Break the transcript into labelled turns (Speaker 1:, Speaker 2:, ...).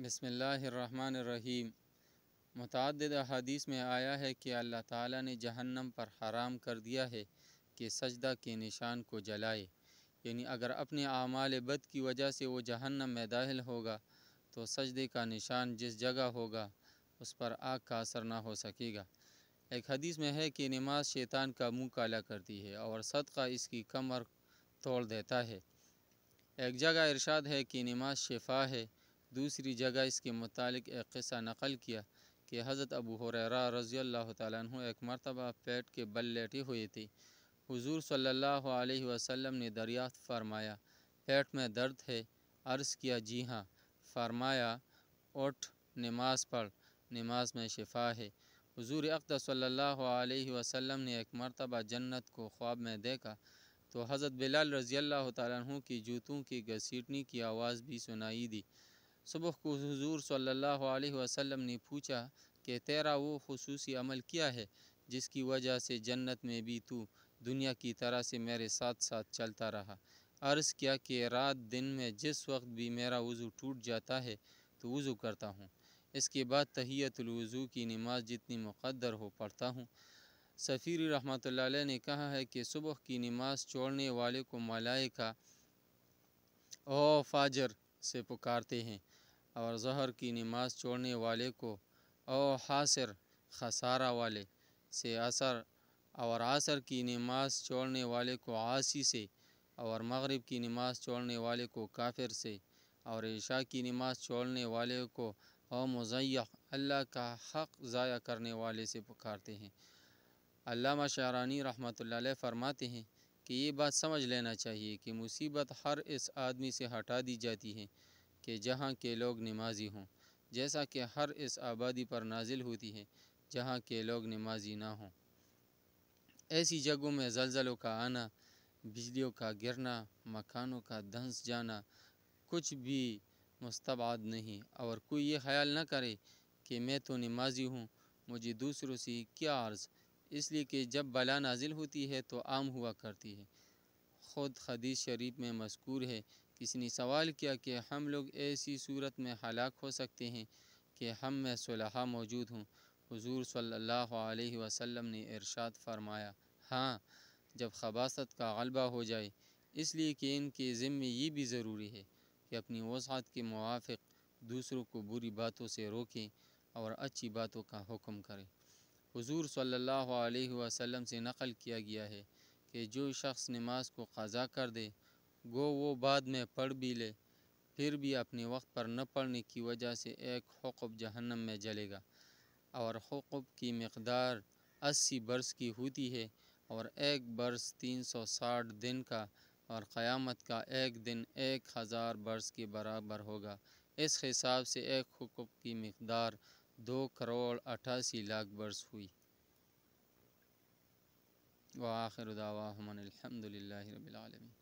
Speaker 1: بسم اللہ الرحمن الرحیم متعدد حدیث میں آیا ہے کہ اللہ تعالیٰ نے جہنم پر حرام کر دیا ہے کہ سجدہ کے نشان کو جلائے یعنی اگر اپنے اعمال بد کی وجہ سے وہ جہنم میں داخل ہوگا تو سجدے کا نشان جس جگہ ہوگا اس پر آگ کا اثر نہ ہو سکے گا ایک حدیث میں ہے کہ نماز شیطان کا منہ کالا کرتی ہے اور صدقہ اس کی کمر توڑ دیتا ہے ایک جگہ ارشاد ہے کہ نماز شفا ہے دوسری جگہ اس کے متعلق ایک قصہ نقل کیا کہ حضرت ابو حریرہ رضی اللہ تعالیٰ عنہ ایک مرتبہ پیٹ کے بل لیٹے ہوئے تھے حضور صلی اللہ علیہ وسلم نے دریافت فرمایا پیٹ میں درد ہے عرض کیا جی ہاں فرمایا اٹھ نماز پڑھ نماز میں شفا ہے حضور صلی اللہ علیہ وسلم نے ایک مرتبہ جنت کو خواب میں دیکھا تو حضرت بلال رضی اللہ تعالیٰ عنہ کی جوتوں کی گسیٹنی کی آواز بھی سنائی دی صبح کو حضور صلی اللہ علیہ وسلم نے پوچھا کہ تیرا وہ خصوصی عمل کیا ہے جس کی وجہ سے جنت میں بھی تو دنیا کی طرح سے میرے ساتھ ساتھ چلتا رہا عرض کیا کہ رات دن میں جس وقت بھی میرا وضو ٹوٹ جاتا ہے تو وضو کرتا ہوں اس کے بعد تحیت الوضو کی نماز جتنی مقدر ہو پڑھتا ہوں سفیر رحمۃ اللہ علیہ نے کہا ہے کہ صبح کی نماز چوڑنے والے کو ملائکہ او فاجر سے پکارتے ہیں اور ظہر کی نماز چھوڑنے والے کو او حاصر خسارہ والے سے اثر اور عصر کی نماز چھوڑنے والے کو عاصی سے اور مغرب کی نماز چھوڑنے والے کو کافر سے اور عشاء کی نماز چھوڑنے والے کو او مزیح اللہ کا حق ضائع کرنے والے سے پکارتے ہیں علامہ شعرانی رحمۃ اللہ علیہ فرماتے ہیں کہ یہ بات سمجھ لینا چاہیے کہ مصیبت ہر اس آدمی سے ہٹا دی جاتی ہے کہ جہاں کے لوگ نمازی ہوں جیسا کہ ہر اس آبادی پر نازل ہوتی ہے جہاں کے لوگ نمازی نہ ہوں ایسی جگہوں میں زلزلوں کا آنا بجلیوں کا گرنا مکانوں کا دھنس جانا کچھ بھی مستبعد نہیں اور کوئی یہ خیال نہ کرے کہ میں تو نمازی ہوں مجھے دوسروں سے کیا عرض اس لیے کہ جب بلا نازل ہوتی ہے تو عام ہوا کرتی ہے خود خدیث شریف میں مذکور ہے اس نے سوال کیا کہ ہم لوگ ایسی صورت میں ہلاک ہو سکتے ہیں کہ ہم میں صلحہ موجود ہوں حضور صلی اللہ علیہ وسلم نے ارشاد فرمایا ہاں جب خباست کا غلبہ ہو جائے اس لیے کہ ان کے ذمے یہ بھی ضروری ہے کہ اپنی وسعت کے موافق دوسروں کو بری باتوں سے روکیں اور اچھی باتوں کا حکم کریں حضور صلی اللہ علیہ وسلم سے نقل کیا گیا ہے کہ جو شخص نماز کو قضا کر دے گو وہ بعد میں پڑھ بھی لے پھر بھی اپنے وقت پر نہ پڑھنے کی وجہ سے ایک حقب جہنم میں جلے گا اور حقب کی مقدار اسی برس کی ہوتی ہے اور ایک برس تین سو ساٹھ دن کا اور قیامت کا ایک دن ایک ہزار برس کے برابر ہوگا اس حساب سے ایک حقوق کی مقدار دو کروڑ اٹھاسی لاکھ برس ہوئی وآخر اداحمن الحمد للہ رب العالمین